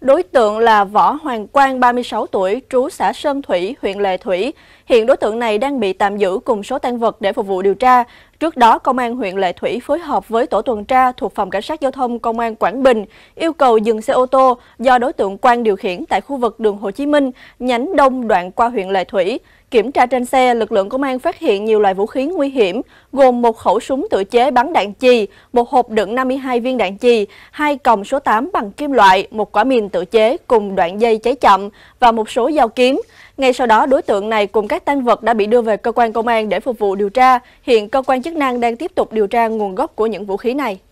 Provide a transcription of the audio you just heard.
Đối tượng là Võ Hoàng Quang, 36 tuổi, trú xã Sơn Thủy, huyện Lệ Thủy. Hiện đối tượng này đang bị tạm giữ cùng số tăng vật để phục vụ điều tra. Trước đó, Công an huyện Lệ Thủy phối hợp với tổ tuần tra thuộc Phòng Cảnh sát Giao thông Công an Quảng Bình yêu cầu dừng xe ô tô do đối tượng Quang điều khiển tại khu vực đường Hồ Chí Minh, nhánh đông đoạn qua huyện Lệ Thủy. Kiểm tra trên xe, lực lượng công an phát hiện nhiều loại vũ khí nguy hiểm, gồm một khẩu súng tự chế bắn đạn chì, một hộp đựng 52 viên đạn chì, hai còng số 8 bằng kim loại, một quả mìn tự chế cùng đoạn dây cháy chậm và một số dao kiếm. Ngay sau đó, đối tượng này cùng các tăng vật đã bị đưa về cơ quan công an để phục vụ điều tra. Hiện cơ quan chức năng đang tiếp tục điều tra nguồn gốc của những vũ khí này.